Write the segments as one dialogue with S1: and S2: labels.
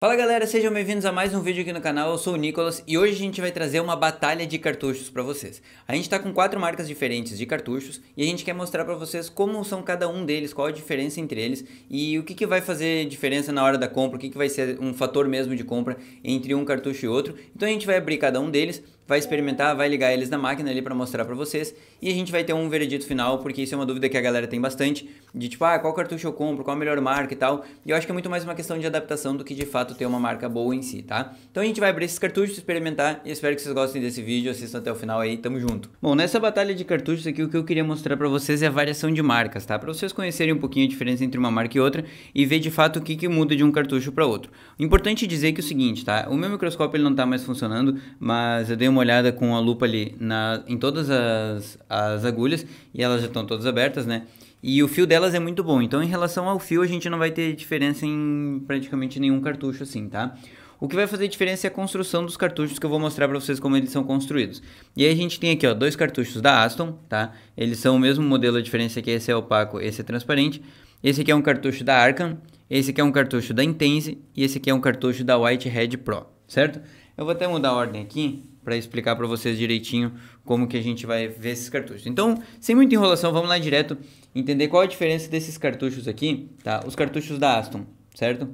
S1: Fala galera, sejam bem-vindos a mais um vídeo aqui no canal, eu sou o Nicolas e hoje a gente vai trazer uma batalha de cartuchos para vocês. A gente está com quatro marcas diferentes de cartuchos e a gente quer mostrar para vocês como são cada um deles, qual a diferença entre eles e o que, que vai fazer diferença na hora da compra, o que, que vai ser um fator mesmo de compra entre um cartucho e outro. Então a gente vai abrir cada um deles vai experimentar, vai ligar eles na máquina ali para mostrar para vocês e a gente vai ter um veredito final, porque isso é uma dúvida que a galera tem bastante, de tipo, ah, qual cartucho eu compro, qual a melhor marca e tal. E eu acho que é muito mais uma questão de adaptação do que de fato ter uma marca boa em si, tá? Então a gente vai abrir esses cartuchos, experimentar e espero que vocês gostem desse vídeo, assistam até o final aí, tamo junto. Bom, nessa batalha de cartuchos aqui o que eu queria mostrar para vocês é a variação de marcas, tá? Para vocês conhecerem um pouquinho a diferença entre uma marca e outra e ver de fato o que, que muda de um cartucho para outro. Importante dizer que é o seguinte, tá? O meu microscópio ele não tá mais funcionando, mas eu dei uma uma olhada com a lupa ali na, em todas as, as agulhas e elas já estão todas abertas, né? E o fio delas é muito bom, então em relação ao fio a gente não vai ter diferença em praticamente nenhum cartucho assim, tá? O que vai fazer diferença é a construção dos cartuchos que eu vou mostrar para vocês como eles são construídos. E aí a gente tem aqui, ó, dois cartuchos da Aston, tá? Eles são o mesmo modelo, a diferença é que esse é opaco, esse é transparente. Esse aqui é um cartucho da Arkham, esse aqui é um cartucho da Intense e esse aqui é um cartucho da Whitehead Pro, certo? Eu vou até mudar a ordem aqui para explicar para vocês direitinho como que a gente vai ver esses cartuchos. Então, sem muita enrolação, vamos lá direto entender qual a diferença desses cartuchos aqui, tá? Os cartuchos da Aston, certo?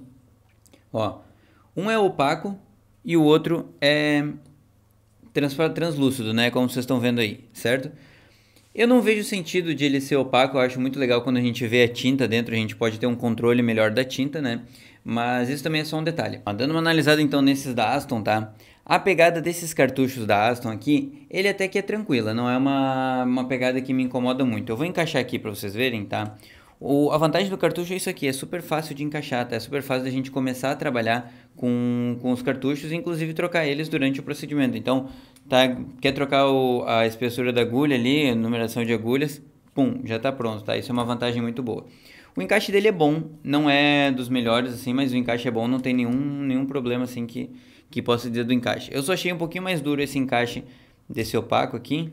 S1: Ó, um é opaco e o outro é trans translúcido, né? Como vocês estão vendo aí, certo? Eu não vejo sentido de ele ser opaco, eu acho muito legal quando a gente vê a tinta dentro, a gente pode ter um controle melhor da tinta, né? Mas isso também é só um detalhe. Ó, dando uma analisada então nesses da Aston, tá? A pegada desses cartuchos da Aston aqui, ele até que é tranquila, não é uma, uma pegada que me incomoda muito. Eu vou encaixar aqui para vocês verem, tá? O, a vantagem do cartucho é isso aqui, é super fácil de encaixar, tá? É super fácil da gente começar a trabalhar com, com os cartuchos e inclusive trocar eles durante o procedimento. Então, tá, quer trocar o, a espessura da agulha ali, a numeração de agulhas, pum, já está pronto, tá? Isso é uma vantagem muito boa. O encaixe dele é bom, não é dos melhores assim, mas o encaixe é bom, não tem nenhum, nenhum problema assim que que posso dizer do encaixe. Eu só achei um pouquinho mais duro esse encaixe desse opaco aqui.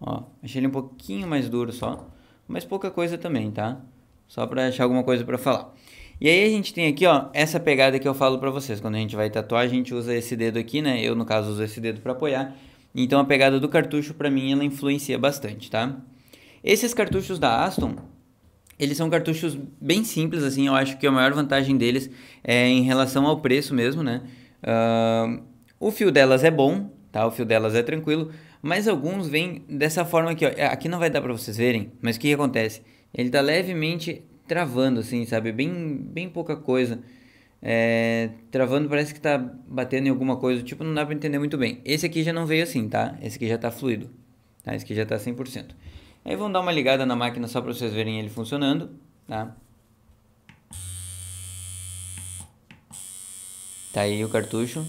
S1: Ó, achei ele um pouquinho mais duro só, mas pouca coisa também, tá? Só para achar alguma coisa para falar. E aí a gente tem aqui, ó, essa pegada que eu falo para vocês. Quando a gente vai tatuar, a gente usa esse dedo aqui, né? Eu, no caso, uso esse dedo para apoiar. Então a pegada do cartucho, para mim, ela influencia bastante, tá? Esses cartuchos da Aston, eles são cartuchos bem simples, assim. Eu acho que a maior vantagem deles é em relação ao preço mesmo, né? Uh, o fio delas é bom, tá? O fio delas é tranquilo, mas alguns vêm dessa forma aqui, ó. É, aqui não vai dar para vocês verem, mas o que, que, acontece? Ele tá levemente travando, assim, sabe? Bem, bem pouca coisa. É, travando parece que tá batendo em alguma coisa, tipo, não dá pra entender muito bem. Esse aqui já não veio assim, tá? Esse aqui já tá fluido, tá? Esse aqui já tá 100%. Aí vamos dar uma ligada na máquina só para vocês verem ele funcionando, tá? Tá aí o cartucho.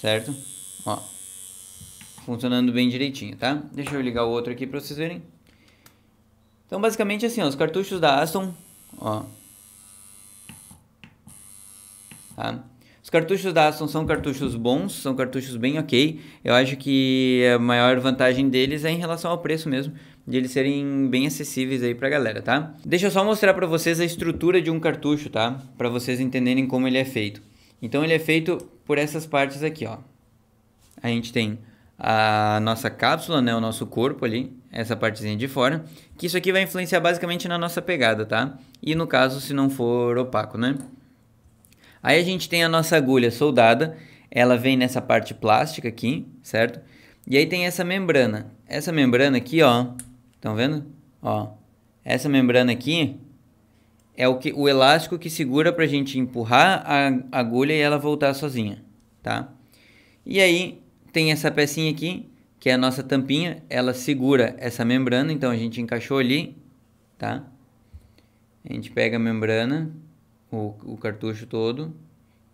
S1: Certo? Ó. Funcionando bem direitinho, tá? Deixa eu ligar o outro aqui pra vocês verem. Então, basicamente assim, ó, os cartuchos da Aston, ó. Tá? Os cartuchos da Aston são cartuchos bons, são cartuchos bem ok. Eu acho que a maior vantagem deles é em relação ao preço mesmo de eles serem bem acessíveis aí pra galera, tá? Deixa eu só mostrar para vocês a estrutura de um cartucho, tá? Para vocês entenderem como ele é feito. Então ele é feito por essas partes aqui, ó. A gente tem a nossa cápsula, né, o nosso corpo ali, essa partezinha de fora, que isso aqui vai influenciar basicamente na nossa pegada, tá? E no caso, se não for opaco, né? Aí a gente tem a nossa agulha soldada, ela vem nessa parte plástica aqui, certo? E aí tem essa membrana. Essa membrana aqui, ó, Estão vendo? Ó, essa membrana aqui é o, que, o elástico que segura para a gente empurrar a agulha e ela voltar sozinha, tá? E aí tem essa pecinha aqui, que é a nossa tampinha, ela segura essa membrana, então a gente encaixou ali, tá? A gente pega a membrana, o, o cartucho todo,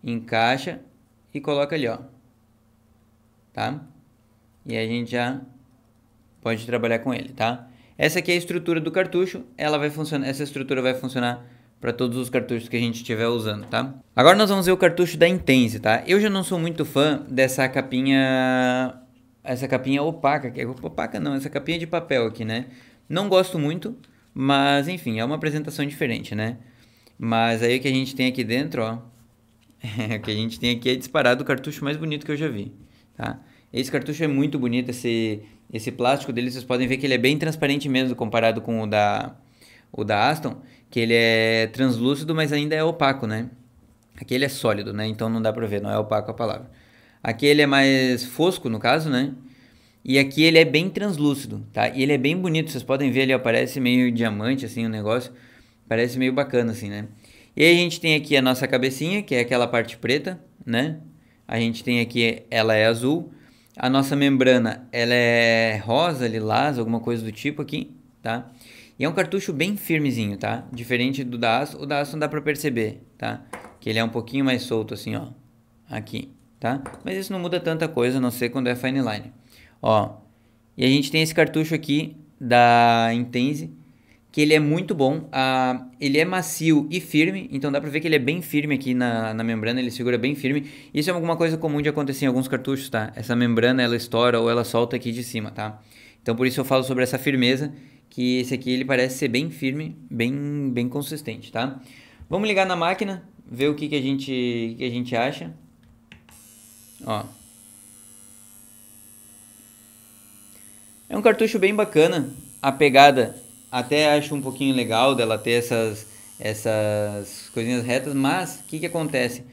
S1: encaixa e coloca ali, ó, tá? E a gente já pode trabalhar com ele, tá? Essa aqui é a estrutura do cartucho, ela vai funcionar, essa estrutura vai funcionar para todos os cartuchos que a gente estiver usando, tá? Agora nós vamos ver o cartucho da Intense, tá? Eu já não sou muito fã dessa capinha essa capinha opaca, que é opaca não, essa capinha de papel aqui, né? Não gosto muito, mas enfim, é uma apresentação diferente, né? Mas aí o que a gente tem aqui dentro, ó, o que a gente tem aqui é disparado o cartucho mais bonito que eu já vi, tá? Esse cartucho é muito bonito, esse, esse plástico dele, vocês podem ver que ele é bem transparente mesmo comparado com o da, o da Aston, que ele é translúcido, mas ainda é opaco, né? Aqui ele é sólido, né? Então não dá pra ver, não é opaco a palavra. Aqui ele é mais fosco, no caso, né? E aqui ele é bem translúcido, tá? E ele é bem bonito, vocês podem ver, ele aparece meio diamante, assim, o negócio. Parece meio bacana, assim, né? E aí a gente tem aqui a nossa cabecinha, que é aquela parte preta, né? A gente tem aqui, ela é azul. A nossa membrana, ela é rosa, lilás, alguma coisa do tipo aqui, tá? E é um cartucho bem firmezinho, tá? Diferente do da aço, o da aço não dá pra perceber, tá? Que ele é um pouquinho mais solto assim, ó, aqui, tá? Mas isso não muda tanta coisa, a não ser quando é fine line. Ó, e a gente tem esse cartucho aqui da Intense, que ele é muito bom. Ah, ele é macio e firme, então dá pra ver que ele é bem firme aqui na, na membrana, ele segura bem firme. Isso é alguma coisa comum de acontecer em alguns cartuchos, tá? Essa membrana, ela estoura ou ela solta aqui de cima, tá? Então por isso eu falo sobre essa firmeza, que esse aqui ele parece ser bem firme, bem, bem consistente, tá? Vamos ligar na máquina, ver o que, que, a, gente, que a gente acha. Ó. É um cartucho bem bacana, a pegada até acho um pouquinho legal dela ter essas, essas coisinhas retas, mas o que, que acontece?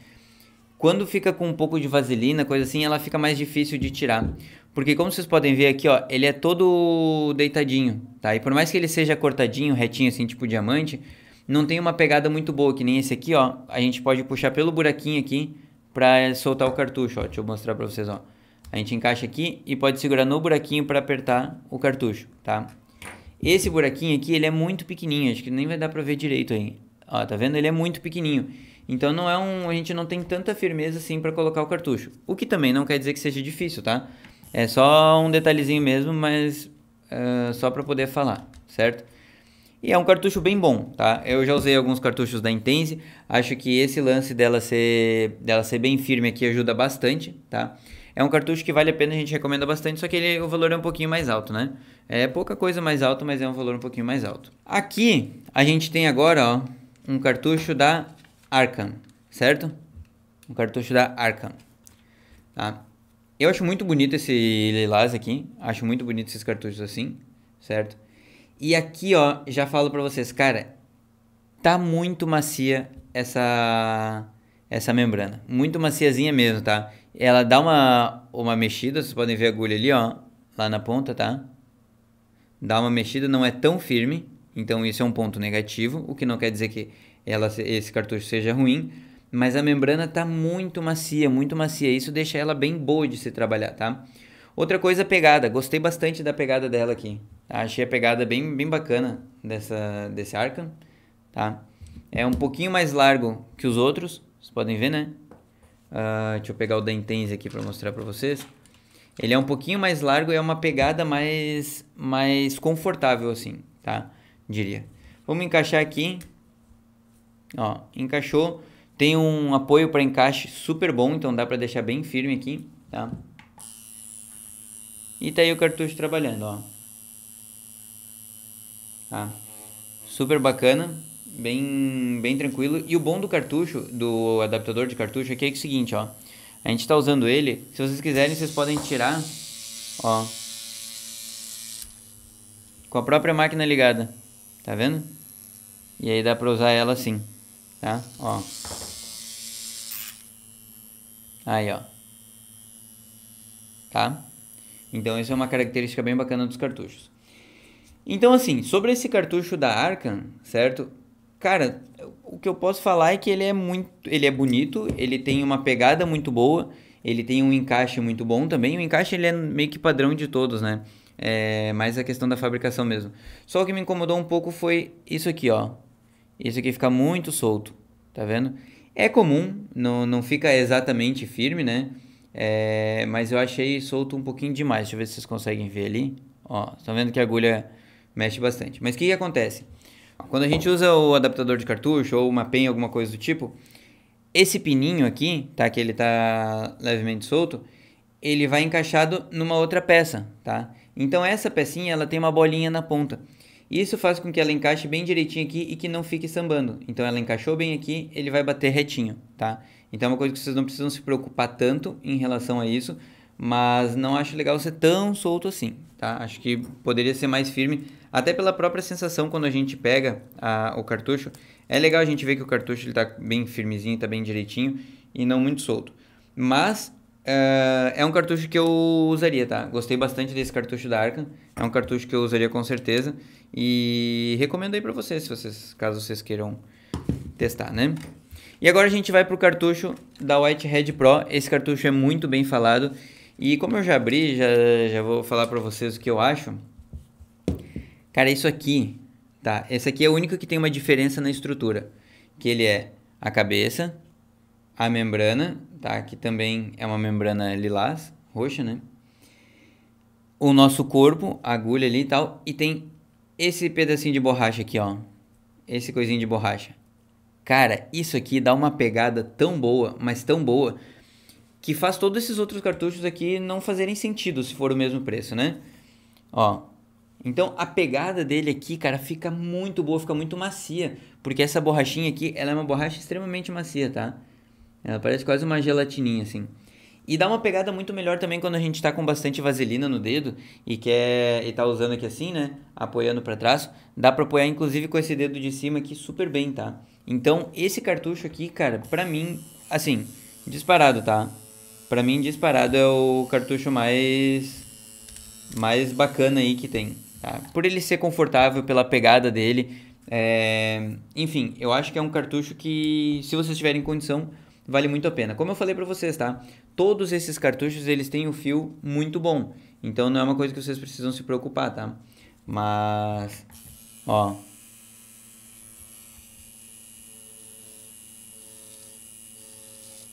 S1: Quando fica com um pouco de vaselina, coisa assim, ela fica mais difícil de tirar. Porque como vocês podem ver aqui, ó, ele é todo deitadinho, tá? E por mais que ele seja cortadinho, retinho assim, tipo diamante, não tem uma pegada muito boa, que nem esse aqui, ó. A gente pode puxar pelo buraquinho aqui pra soltar o cartucho, ó. Deixa eu mostrar pra vocês, ó. A gente encaixa aqui e pode segurar no buraquinho para apertar o cartucho, tá? Esse buraquinho aqui, ele é muito pequenininho, acho que nem vai dar para ver direito aí. Ó, tá vendo? Ele é muito pequenininho. Então não é um, a gente não tem tanta firmeza assim para colocar o cartucho. O que também não quer dizer que seja difícil, tá? É só um detalhezinho mesmo, mas é, só para poder falar, certo? E é um cartucho bem bom, tá? Eu já usei alguns cartuchos da Intense, acho que esse lance dela ser, dela ser bem firme aqui ajuda bastante, tá? É um cartucho que vale a pena, a gente recomenda bastante, só que ele, o valor é um pouquinho mais alto, né? É pouca coisa mais alto, mas é um valor um pouquinho mais alto. Aqui a gente tem agora, ó, um cartucho da Arkham, certo? Um cartucho da Arkham, tá? Eu acho muito bonito esse lilás aqui, acho muito bonito esses cartuchos assim, certo? E aqui, ó, já falo pra vocês, cara, tá muito macia essa essa membrana. Muito maciazinha mesmo, tá? Ela dá uma, uma mexida, vocês podem ver a agulha ali, ó, lá na ponta, tá? Dá uma mexida, não é tão firme, então isso é um ponto negativo, o que não quer dizer que ela, esse cartucho seja ruim, mas a membrana está muito macia, muito macia, isso deixa ela bem boa de se trabalhar, tá? Outra coisa, a pegada. Gostei bastante da pegada dela aqui. Tá? Achei a pegada bem, bem bacana dessa, desse Arkham, tá? É um pouquinho mais largo que os outros, vocês podem ver, né? Uh, deixa eu pegar o da Intense aqui para mostrar para vocês. Ele é um pouquinho mais largo e é uma pegada mais, mais confortável, assim, tá? Diria. Vamos encaixar aqui. Ó, encaixou. Tem um apoio para encaixe super bom, então dá para deixar bem firme aqui, tá? E tá aí o cartucho trabalhando, ó. Tá? Super bacana bem, bem tranquilo. E o bom do cartucho, do adaptador de cartucho, aqui é, é o seguinte, ó. A gente está usando ele. Se vocês quiserem, vocês podem tirar, ó. Com a própria máquina ligada. Tá vendo? E aí dá para usar ela assim. Tá? Ó. Aí, ó. Tá? Então, essa é uma característica bem bacana dos cartuchos. Então, assim, sobre esse cartucho da Arcan, certo? Cara, o que eu posso falar é que ele é muito. Ele é bonito, ele tem uma pegada muito boa, ele tem um encaixe muito bom também. O encaixe ele é meio que padrão de todos, né? É mais a questão da fabricação mesmo. Só o que me incomodou um pouco foi isso aqui, ó. Isso aqui fica muito solto, tá vendo? É comum, não, não fica exatamente firme, né? É, mas eu achei solto um pouquinho demais. Deixa eu ver se vocês conseguem ver ali. Ó, estão tá vendo que a agulha mexe bastante. Mas o que, que acontece? Quando a gente usa o adaptador de cartucho ou uma penha, alguma coisa do tipo, esse pininho aqui, tá? Que ele tá levemente solto, ele vai encaixado numa outra peça, tá? Então essa pecinha, ela tem uma bolinha na ponta. Isso faz com que ela encaixe bem direitinho aqui e que não fique sambando. Então ela encaixou bem aqui, ele vai bater retinho, tá? Então é uma coisa que vocês não precisam se preocupar tanto em relação a isso, mas não acho legal ser tão solto assim, tá? Acho que poderia ser mais firme, até pela própria sensação quando a gente pega a, o cartucho. É legal a gente ver que o cartucho está bem firmezinho, está bem direitinho e não muito solto. Mas uh, é um cartucho que eu usaria, tá? Gostei bastante desse cartucho da Arca. É um cartucho que eu usaria com certeza e recomendo aí para vocês, se vocês, caso vocês queiram testar, né? E agora a gente vai para o cartucho da Whitehead Pro. Esse cartucho é muito bem falado e como eu já abri, já, já vou falar para vocês o que eu acho. Cara, isso aqui, tá? Esse aqui é o único que tem uma diferença na estrutura, que ele é a cabeça, a membrana, tá? Que também é uma membrana lilás, roxa, né? O nosso corpo, a agulha ali e tal, e tem esse pedacinho de borracha aqui, ó. Esse coisinho de borracha. Cara, isso aqui dá uma pegada tão boa, mas tão boa, que faz todos esses outros cartuchos aqui não fazerem sentido se for o mesmo preço, né? Ó. Então a pegada dele aqui, cara, fica muito boa, fica muito macia, porque essa borrachinha aqui, ela é uma borracha extremamente macia, tá? Ela parece quase uma gelatininha assim. E dá uma pegada muito melhor também quando a gente tá com bastante vaselina no dedo e quer e tá usando aqui assim, né? Apoiando para trás, dá para apoiar inclusive com esse dedo de cima aqui super bem, tá? Então, esse cartucho aqui, cara, pra mim, assim, disparado, tá? Pra mim, disparado é o cartucho mais mais bacana aí que tem. Tá? Por ele ser confortável, pela pegada dele. É... Enfim, eu acho que é um cartucho que, se vocês tiverem condição, vale muito a pena. Como eu falei pra vocês, tá? Todos esses cartuchos, eles têm um fio muito bom. Então, não é uma coisa que vocês precisam se preocupar, tá? Mas... Ó...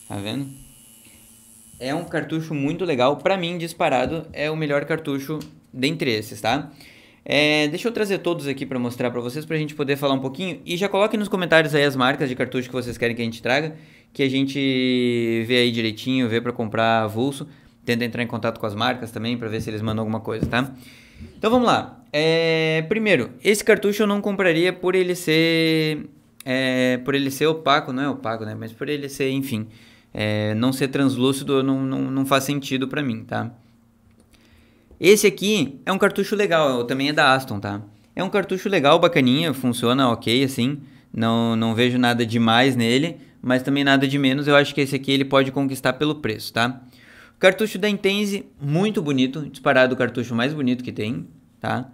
S1: Tá vendo? é um cartucho muito legal. Para mim, disparado, é o melhor cartucho dentre esses, tá? É, deixa eu trazer todos aqui para mostrar para vocês, para a gente poder falar um pouquinho. E já coloquem nos comentários aí as marcas de cartucho que vocês querem que a gente traga, que a gente vê aí direitinho, vê para comprar avulso. Tenta entrar em contato com as marcas também, para ver se eles mandam alguma coisa, tá? Então vamos lá. É, primeiro, esse cartucho eu não compraria por ele ser... É, por ele ser opaco, não é opaco, né? Mas por ele ser, enfim... É, não ser translúcido não, não, não faz sentido para mim, tá? Esse aqui é um cartucho legal, também é da Aston, tá? É um cartucho legal, bacaninha, funciona ok, assim. Não, não vejo nada demais nele, mas também nada de menos. Eu acho que esse aqui ele pode conquistar pelo preço, tá? cartucho da Intense, muito bonito, disparado o cartucho mais bonito que tem, tá?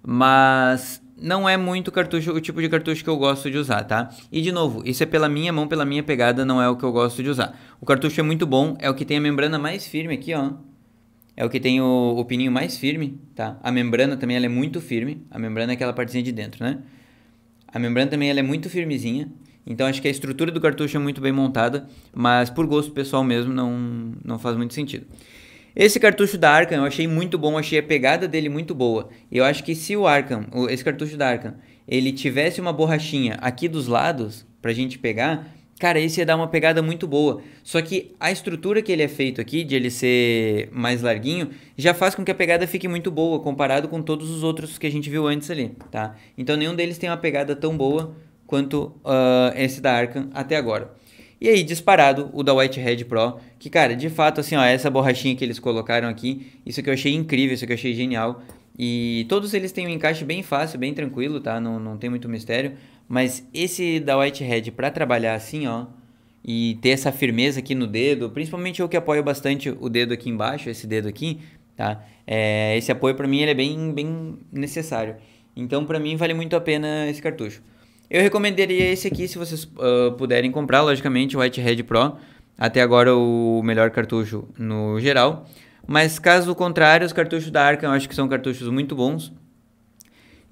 S1: Mas não é muito cartucho, o tipo de cartucho que eu gosto de usar, tá? E de novo, isso é pela minha mão, pela minha pegada, não é o que eu gosto de usar. O cartucho é muito bom, é o que tem a membrana mais firme aqui, ó. É o que tem o, o pininho mais firme, tá? A membrana também ela é muito firme, a membrana é aquela partezinha de dentro, né? A membrana também ela é muito firmezinha, então acho que a estrutura do cartucho é muito bem montada, mas por gosto pessoal mesmo não, não faz muito sentido. Esse cartucho da Arkham eu achei muito bom, achei a pegada dele muito boa. Eu acho que se o Arkham, esse cartucho da Arkham, ele tivesse uma borrachinha aqui dos lados pra gente pegar, cara, esse ia dar uma pegada muito boa. Só que a estrutura que ele é feito aqui, de ele ser mais larguinho, já faz com que a pegada fique muito boa comparado com todos os outros que a gente viu antes ali, tá? Então nenhum deles tem uma pegada tão boa quanto uh, esse da Arkham até agora. E aí, disparado, o da Whitehead Pro, que, cara, de fato, assim, ó, essa borrachinha que eles colocaram aqui, isso que eu achei incrível, isso que eu achei genial. E todos eles têm um encaixe bem fácil, bem tranquilo, tá? Não, não tem muito mistério. Mas esse da Whitehead para trabalhar assim, ó, e ter essa firmeza aqui no dedo, principalmente eu que apoio bastante o dedo aqui embaixo, esse dedo aqui, tá? É, esse apoio para mim ele é bem, bem necessário. Então para mim vale muito a pena esse cartucho. Eu recomendaria esse aqui se vocês uh, puderem comprar, logicamente, o Whitehead Pro. Até agora o melhor cartucho no geral. Mas caso contrário, os cartuchos da Arkham eu acho que são cartuchos muito bons.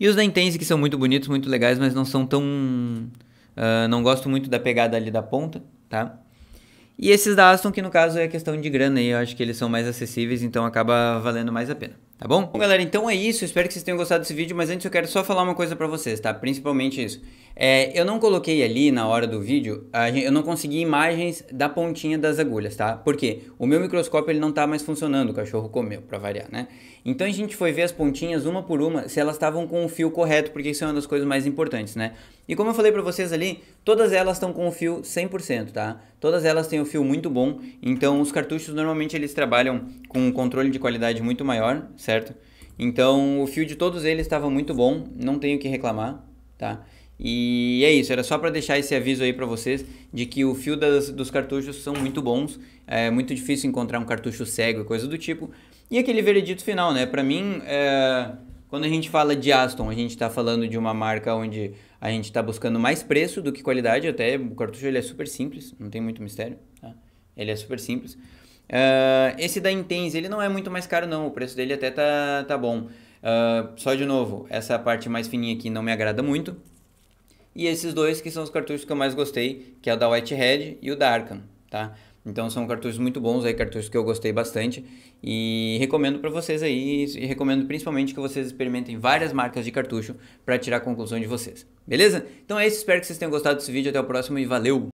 S1: E os da Intense que são muito bonitos, muito legais, mas não são tão... Uh, não gosto muito da pegada ali da ponta, tá? E esses da Aston que no caso é questão de grana e eu acho que eles são mais acessíveis, então acaba valendo mais a pena tá bom? Bom, galera, então é isso. Espero que vocês tenham gostado desse vídeo, mas antes eu quero só falar uma coisa para vocês, tá? Principalmente isso. É, eu não coloquei ali na hora do vídeo, gente, eu não consegui imagens da pontinha das agulhas, tá? Porque o meu microscópio ele não tá mais funcionando, o cachorro comeu, para variar, né? Então a gente foi ver as pontinhas uma por uma, se elas estavam com o fio correto, porque isso é uma das coisas mais importantes, né? E como eu falei para vocês ali, todas elas estão com o fio 100%, tá? Todas elas têm o fio muito bom, então os cartuchos normalmente eles trabalham com um controle de qualidade muito maior, certo? certo? Então o fio de todos eles estava muito bom, não tenho que reclamar, tá? E é isso, era só para deixar esse aviso aí para vocês de que o fio das, dos cartuchos são muito bons, é muito difícil encontrar um cartucho cego e coisa do tipo. E aquele veredito final, né? Para mim, é... quando a gente fala de Aston, a gente está falando de uma marca onde a gente está buscando mais preço do que qualidade, até o cartucho ele é super simples, não tem muito mistério, tá? ele é super simples. Uh, esse da Intense, ele não é muito mais caro não, o preço dele até tá, tá bom. Uh, só de novo, essa parte mais fininha aqui não me agrada muito. E esses dois que são os cartuchos que eu mais gostei, que é o da Whitehead e o da Arkham, tá? Então são cartuchos muito bons aí, cartuchos que eu gostei bastante e recomendo para vocês aí, e recomendo principalmente que vocês experimentem várias marcas de cartucho para tirar a conclusão de vocês. Beleza? Então é isso, espero que vocês tenham gostado desse vídeo, até o próximo e valeu.